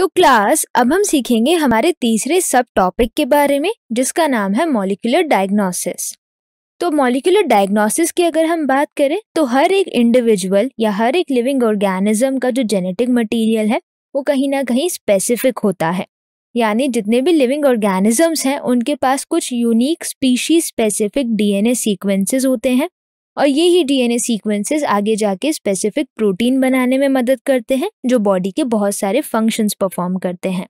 तो क्लास अब हम सीखेंगे हमारे तीसरे सब टॉपिक के बारे में जिसका नाम है मॉलिकुलर डायग्नोसिस तो मॉलिकुलर डायग्नोसिस की अगर हम बात करें तो हर एक इंडिविजुअल या हर एक लिविंग ऑर्गेनिज्म का जो जेनेटिक मटेरियल है वो कहीं ना कहीं स्पेसिफिक होता है यानी जितने भी लिविंग ऑर्गेनिजम्स हैं उनके पास कुछ unique species specific DNA sequences होते हैं और ये ही डीएनए सीक्वेंसेस आगे जाके स्पेसिफिक प्रोटीन बनाने में मदद करते हैं जो बॉडी के बहुत सारे फंक्शंस परफॉर्म करते हैं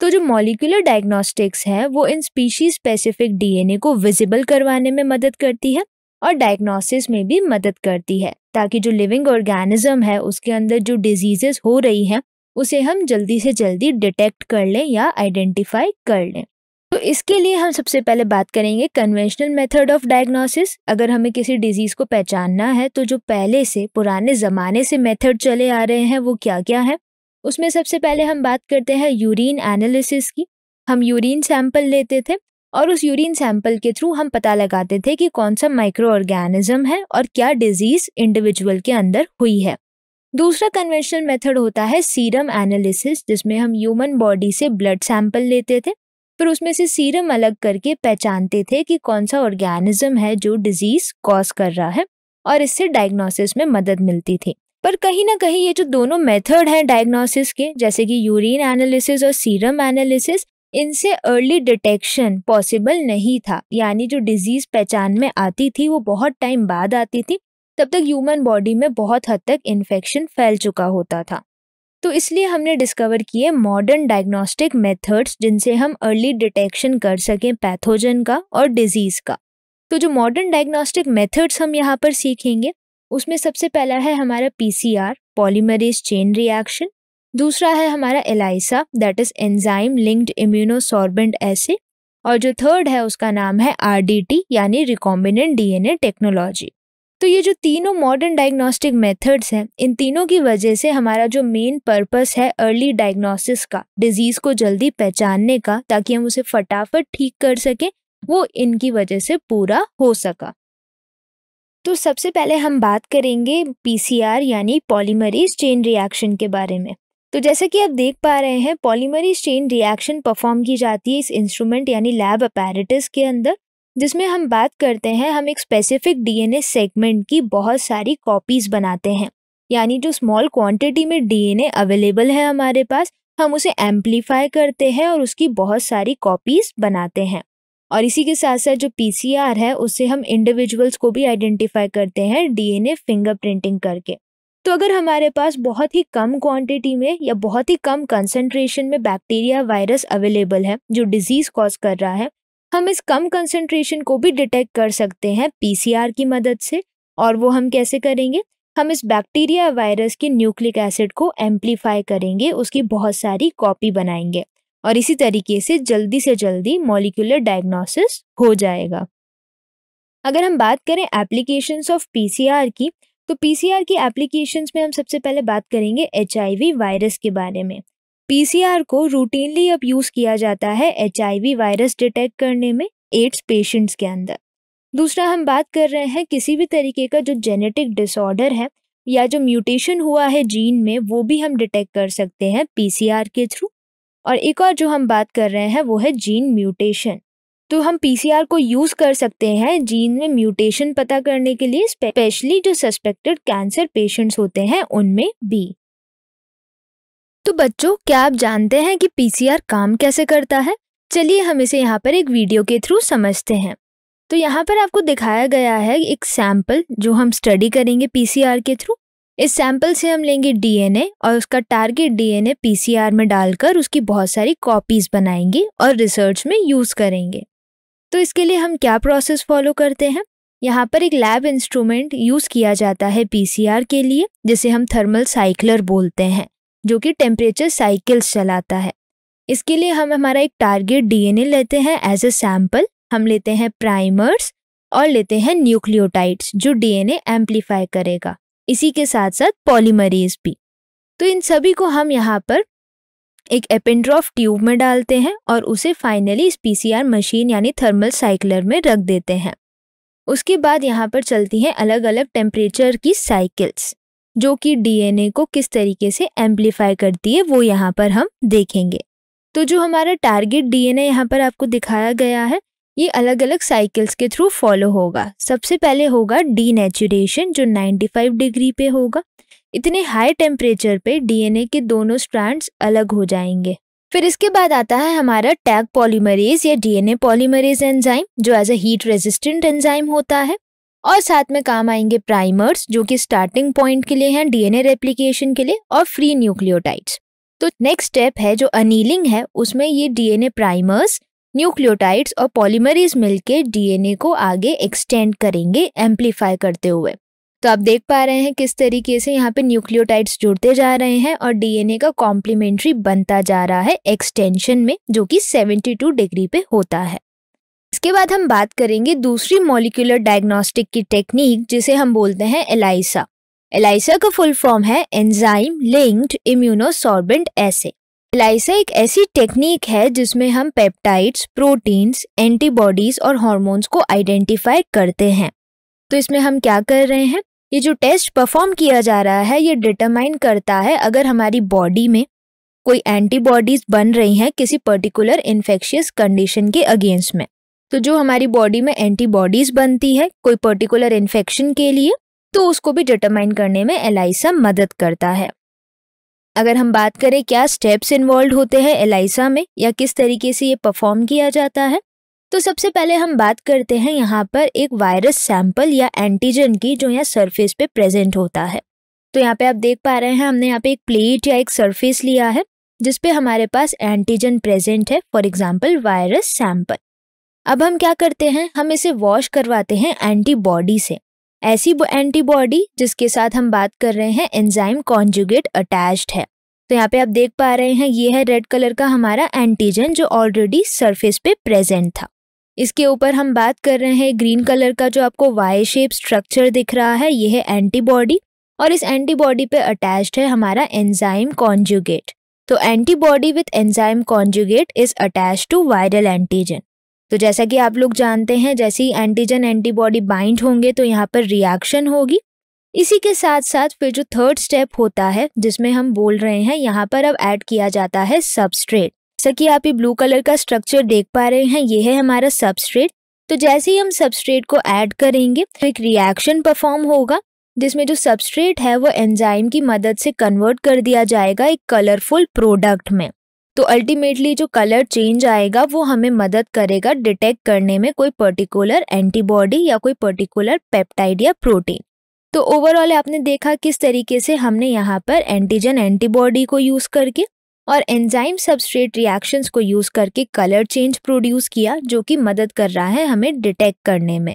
तो जो मॉलिकुलर डायग्नोस्टिक्स है वो इन स्पीशीज स्पेसिफिक डीएनए को विजिबल करवाने में मदद करती है और डायग्नोसिस में भी मदद करती है ताकि जो लिविंग ऑर्गेनिज्म है उसके अंदर जो डिजीजेस हो रही हैं उसे हम जल्दी से जल्दी डिटेक्ट कर लें या आइडेंटिफाई कर लें तो इसके लिए हम सबसे पहले बात करेंगे कन्वेंशनल मेथड ऑफ डायग्नोसिस अगर हमें किसी डिजीज़ को पहचानना है तो जो पहले से पुराने ज़माने से मेथड चले आ रहे हैं वो क्या क्या है उसमें सबसे पहले हम बात करते हैं यूरिन एनालिसिस की हम यूरिन सैंपल लेते थे और उस यूरिन सैंपल के थ्रू हम पता लगाते थे कि कौन सा माइक्रो ऑर्गेनिज्म है और क्या डिजीज़ इंडिविजुअल के अंदर हुई है दूसरा कन्वेंशनल मेथड होता है सीरम एनालिसिस जिसमें हम ह्यूमन बॉडी से ब्लड सैंपल लेते थे फिर उसमें से सीरम अलग करके पहचानते थे कि कौन सा ऑर्गेनिज्म है जो डिजीज कॉज कर रहा है और इससे डायग्नोसिस में मदद मिलती थी पर कहीं ना कहीं ये जो दोनों मेथड हैं डायग्नोसिस के जैसे कि यूरिन एनालिसिस और सीरम एनालिसिस इनसे अर्ली डिटेक्शन पॉसिबल नहीं था यानी जो डिजीज पहचान में आती थी वो बहुत टाइम बाद आती थी तब तक ह्यूमन बॉडी में बहुत हद तक इन्फेक्शन फैल चुका होता था तो इसलिए हमने डिस्कवर किए मॉडर्न डायग्नोस्टिक मेथड्स जिनसे हम अर्ली डिटेक्शन कर सकें पैथोजन का और डिजीज़ का तो जो मॉडर्न डायग्नोस्टिक मेथड्स हम यहाँ पर सीखेंगे उसमें सबसे पहला है हमारा पीसीआर पॉलीमरेज चेन रिएक्शन दूसरा है हमारा ELISA that is enzyme linked immunosorbent acid और जो थर्ड है उसका नाम है आर यानी रिकॉम्बिनेंट डी टेक्नोलॉजी तो ये जो तीनों मॉडर्न डायग्नोस्टिक मेथड्स हैं इन तीनों की वजह से हमारा जो मेन पर्पस है अर्ली डायग्नोसिस का डिजीज को जल्दी पहचानने का ताकि हम उसे फटाफट ठीक कर सकें वो इनकी वजह से पूरा हो सका तो सबसे पहले हम बात करेंगे पीसीआर यानी पॉलीमरीज चेन रिएक्शन के बारे में तो जैसा कि आप देख पा रहे हैं पॉलीमरी चेन रिएक्शन परफॉर्म की जाती है इस इंस्ट्रूमेंट यानी लैब अपैरेटस के अंदर जिसमें हम बात करते हैं हम एक स्पेसिफिक डीएनए सेगमेंट की बहुत सारी कॉपीज़ बनाते हैं यानी जो स्मॉल क्वांटिटी में डीएनए अवेलेबल है हमारे पास हम उसे एम्पलीफाई करते हैं और उसकी बहुत सारी कॉपीज़ बनाते हैं और इसी के साथ साथ जो पीसीआर है उससे हम इंडिविजुअल्स को भी आइडेंटिफाई करते हैं डीएनए फिंगरप्रिंटिंग करके तो अगर हमारे पास बहुत ही कम क्वांटिटी में या बहुत ही कम कंसंट्रेशन में बैक्टीरिया वायरस अवेलेबल है जो डिजीज़ कॉज कर रहा है हम इस कम कंसंट्रेशन को भी डिटेक्ट कर सकते हैं पीसीआर की मदद से और वो हम कैसे करेंगे हम इस बैक्टीरिया वायरस के न्यूक्लिक एसिड को एम्पलीफाई करेंगे उसकी बहुत सारी कॉपी बनाएंगे और इसी तरीके से जल्दी से जल्दी मॉलिकुलर डायग्नोसिस हो जाएगा अगर हम बात करें एप्लीकेशंस ऑफ पीसीआर की तो पीसीआर की एप्लीकेशंस में हम सबसे पहले बात करेंगे एच वायरस के बारे में पीसीआर को रूटीनली अब यूज़ किया जाता है एच वायरस डिटेक्ट करने में एड्स पेशेंट्स के अंदर दूसरा हम बात कर रहे हैं किसी भी तरीके का जो जेनेटिक डिसऑर्डर है या जो म्यूटेशन हुआ है जीन में वो भी हम डिटेक्ट कर सकते हैं पी के थ्रू और एक और जो हम बात कर रहे हैं वो है जीन म्यूटेशन तो हम पीसीआर को यूज़ कर सकते हैं जीन में म्यूटेशन पता करने के लिए स्पेशली जो सस्पेक्टेड कैंसर पेशेंट्स होते हैं उनमें भी तो बच्चों क्या आप जानते हैं कि पीसीआर काम कैसे करता है चलिए हम इसे यहाँ पर एक वीडियो के थ्रू समझते हैं तो यहाँ पर आपको दिखाया गया है एक सैंपल जो हम स्टडी करेंगे पीसीआर के थ्रू इस सैंपल से हम लेंगे डीएनए और उसका टारगेट डीएनए पीसीआर में डालकर उसकी बहुत सारी कॉपीज बनाएंगे और रिसर्च में यूज़ करेंगे तो इसके लिए हम क्या प्रोसेस फॉलो करते हैं यहाँ पर एक लैब इंस्ट्रूमेंट यूज़ किया जाता है पीसीआर के लिए जिसे हम थर्मल साइक्लर बोलते हैं जो कि टेम्परेचर साइकिल्स चलाता है इसके लिए हम हमारा एक टारगेट डीएनए लेते हैं एज ए सैम्पल हम लेते हैं प्राइमर्स और लेते हैं न्यूक्लियोटाइड्स जो डीएनए एम्पलीफाई करेगा इसी के साथ साथ पॉलीमरीज भी तो इन सभी को हम यहाँ पर एक एपेंड्रॉफ ट्यूब में डालते हैं और उसे फाइनली इस पीसीआर मशीन यानी थर्मल साइकिलर में रख देते हैं उसके बाद यहाँ पर चलती हैं अलग अलग टेम्परेचर की साइकिल्स जो कि डीएनए को किस तरीके से एम्पलीफाई करती है वो यहाँ पर हम देखेंगे तो जो हमारा टारगेट डीएनए यहाँ पर आपको दिखाया गया है ये अलग अलग साइकिल्स के थ्रू फॉलो होगा सबसे पहले होगा डी जो 95 डिग्री पे होगा इतने हाई टेम्परेचर पे डीएनए के दोनों स्ट्रैंड्स अलग हो जाएंगे फिर इसके बाद आता है हमारा टैग पॉलीमरेज या डीएनए पॉलीमरेज एंजाइम जो as a heat resistant enzyme होता है और साथ में काम आएंगे प्राइमर्स जो कि स्टार्टिंग पॉइंट के लिए हैं डीएनए रेप्लिकेशन के लिए और फ्री न्यूक्लियोटाइड्स तो नेक्स्ट स्टेप है जो अनिलिंग है उसमें ये डीएनए प्राइमर्स न्यूक्लियोटाइड्स और पॉलीमरीज मिलके डीएनए को आगे एक्सटेंड करेंगे एम्पलीफाई करते हुए तो आप देख पा रहे हैं किस तरीके से यहाँ पे न्यूक्लियोटाइड्स जुड़ते जा रहे हैं और डीएनए का कॉम्प्लीमेंट्री बनता जा रहा है एक्सटेंशन में जो कि 72 डिग्री पे होता है इसके बाद हम बात करेंगे दूसरी मॉलिक्यूलर डायग्नोस्टिक की टेक्निक जिसे हम बोलते हैं एलाइसा एलाइसा का फुल फॉर्म है enzyme linked immunosorbent assay ELISA एक ऐसी टेक्निक है जिसमें हम पेप्टाइड्स प्रोटीन्स एंटीबॉडीज और हॉर्मोन्स को आइडेंटिफाई करते हैं तो इसमें हम क्या कर रहे हैं ये जो टेस्ट परफॉर्म किया जा रहा है ये डिटरमाइन करता है अगर हमारी बॉडी में कोई एंटीबॉडीज बन रही हैं किसी पर्टिकुलर इन्फेक्शियस कंडीशन के अगेंस्ट में तो जो हमारी बॉडी में एंटीबॉडीज बनती है कोई पर्टिकुलर इन्फेक्शन के लिए तो उसको भी डिटरमाइन करने में एलाइसा मदद करता है अगर हम बात करें क्या स्टेप्स इन्वॉल्व होते हैं एलाइसा में या किस तरीके से ये परफॉर्म किया जाता है तो सबसे पहले हम बात करते हैं यहाँ पर एक वायरस सैंपल या एंटीजन की जो यहाँ सरफेस पे प्रेजेंट होता है तो यहाँ पे आप देख पा रहे हैं हमने यहाँ पे एक प्लेट या एक सरफेस लिया है जिसपे हमारे पास एंटीजन प्रेजेंट है फॉर एग्जाम्पल वायरस सैंपल अब हम क्या करते हैं हम इसे वॉश करवाते हैं एंटीबॉडी से ऐसी एंटीबॉडी जिसके साथ हम बात कर रहे हैं एंजाइम कॉन्जुगेट अटैच्ड है तो यहाँ पे आप देख पा रहे हैं ये है रेड कलर का हमारा एंटीजन जो ऑलरेडी सरफेस पे प्रेजेंट था इसके ऊपर हम बात कर रहे हैं ग्रीन कलर का जो आपको वाई शेप स्ट्रक्चर दिख रहा है ये है एंटीबॉडी और इस एंटीबॉडी पे अटैच्ड है हमारा एंजाइम कॉन्जुगेट तो antibody with enzyme conjugate is attach to viral antigen तो जैसा कि आप लोग जानते हैं जैसे ही एंटीजन एंटीबॉडी बाइंड होंगे तो यहाँ पर रिएक्शन होगी इसी के साथ साथ फिर जो थर्ड स्टेप होता है जिसमें हम बोल रहे हैं यहाँ पर अब ऐड किया जाता है सबस्ट्रेट जैसा कि आप ये ब्लू कलर का स्ट्रक्चर देख पा रहे हैं ये है हमारा सबस्ट्रेट तो जैसे ही हम सबस्ट्रेट को ऐड करेंगे तो एक रिएक्शन परफॉर्म होगा जिसमें जो सबस्ट्रेट है वो एंजाइम की मदद से कन्वर्ट कर दिया जाएगा एक कलरफुल प्रोडक्ट में तो अल्टीमेटली जो कलर चेंज आएगा वो हमें मदद करेगा डिटेक्ट करने में कोई पर्टिकुलर एंटीबॉडी या कोई पर्टिकुलर पेप्टाइड या प्रोटीन तो ओवरऑल आपने देखा किस तरीके से हमने यहाँ पर एंटीजन एंटीबॉडी को यूज़ करके और एंजाइम सबस्ट्रेट रिएक्शंस को यूज़ करके कलर चेंज प्रोड्यूस किया जो कि मदद कर रहा है हमें डिटेक्ट करने में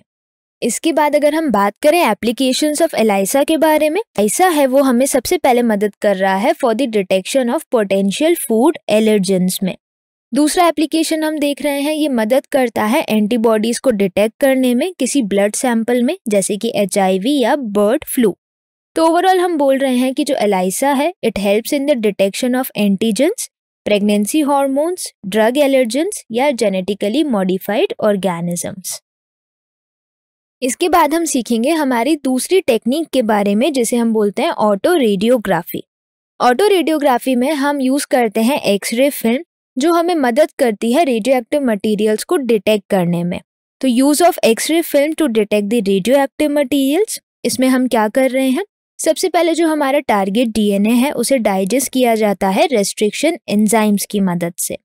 इसके बाद अगर हम बात करें एप्लीकेशन ऑफ एलाइसा के बारे में ऐसा है वो हमें सबसे पहले मदद कर रहा है for the detection of potential food allergens में दूसरा एप्लीकेशन हम देख रहे हैं ये मदद करता है एंटीबॉडीज को डिटेक्ट करने में किसी ब्लड सैंपल में जैसे कि एच या बर्ड फ्लू तो ओवरऑल हम बोल रहे हैं कि जो एलाइसा है it helps in the detection of antigens pregnancy hormones drug allergens या जेनेटिकली मॉडिफाइड ऑर्गेनिजम्स इसके बाद हम सीखेंगे हमारी दूसरी टेक्निक के बारे में जिसे हम बोलते हैं ऑटो रेडियोग्राफी ऑटो रेडियोग्राफी में हम यूज़ करते हैं एक्सरे फिल्म जो हमें मदद करती है रेडियो एक्टिव मटीरियल्स को डिटेक्ट करने में तो use of X ray film to detect the radio active materials इसमें हम क्या कर रहे हैं सबसे पहले जो हमारा टारगेट डीएनए है उसे डाइजेस्ट किया जाता है रेस्ट्रिक्शन एंजाइम्स की मदद से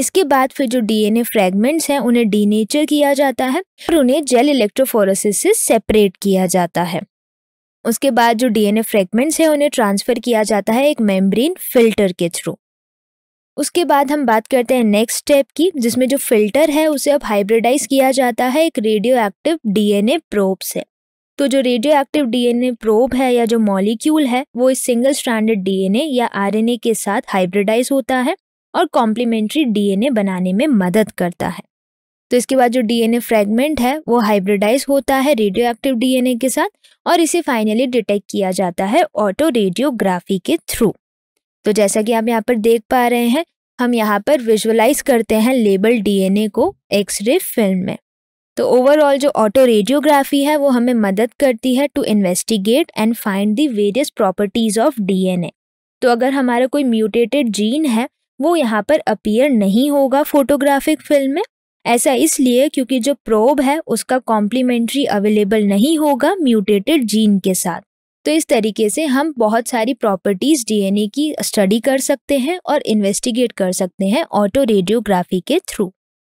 इसके बाद फिर जो डीएनए फ्रेगमेंट्स हैं उन्हें डीनेचर किया जाता है और उन्हें जेल इलेक्ट्रोफोरोसिस से सेपरेट किया जाता है उसके बाद जो डीएनए फ्रेगमेंट्स हैं उन्हें ट्रांसफ़र किया जाता है एक मेम्ब्रेन फिल्टर के थ्रू उसके बाद हम बात करते हैं नेक्स्ट स्टेप की जिसमें जो फिल्टर है उसे अब हाइब्रिडाइज किया जाता है एक रेडियो एक्टिव डीएनए प्रोब से तो जो रेडियो एक्टिव डीएनए प्रोब है या जो मॉलिक्यूल है वो इस सिंगल एन डीएनए या आरएनए के साथ हाइब्रिडाइज होता है और कॉम्प्लीमेंट्री डीएनए बनाने में मदद करता है तो इसके बाद जो डीएनए फ्रेगमेंट है वो हाइब्रिडाइज होता है रेडियो एक्टिव डीएनए के साथ और इसे फाइनली डिटेक्ट किया जाता है ऑटो रेडियोग्राफी के थ्रू तो जैसा कि आप यहाँ पर देख पा रहे हैं हम यहाँ पर विजुअलाइज करते हैं लेबल डीएनए को एक्सरे फिल्म में तो ओवरऑल जो ऑटो रेडियोग्राफी है वो हमें मदद करती है to investigate and find the various properties of DNA तो अगर हमारा कोई म्यूटेटेड जीन है वो यहाँ पर अपीयर नहीं होगा फोटोग्राफिक फिल्म में ऐसा इसलिए क्योंकि जो प्रोब है उसका कॉम्प्लीमेंट्री अवेलेबल नहीं होगा म्यूटेटेड जीन के साथ तो इस तरीके से हम बहुत सारी प्रॉपर्टीज डीएनए की स्टडी कर सकते हैं और इन्वेस्टिगेट कर सकते हैं ऑटो रेडियोग्राफी के थ्रू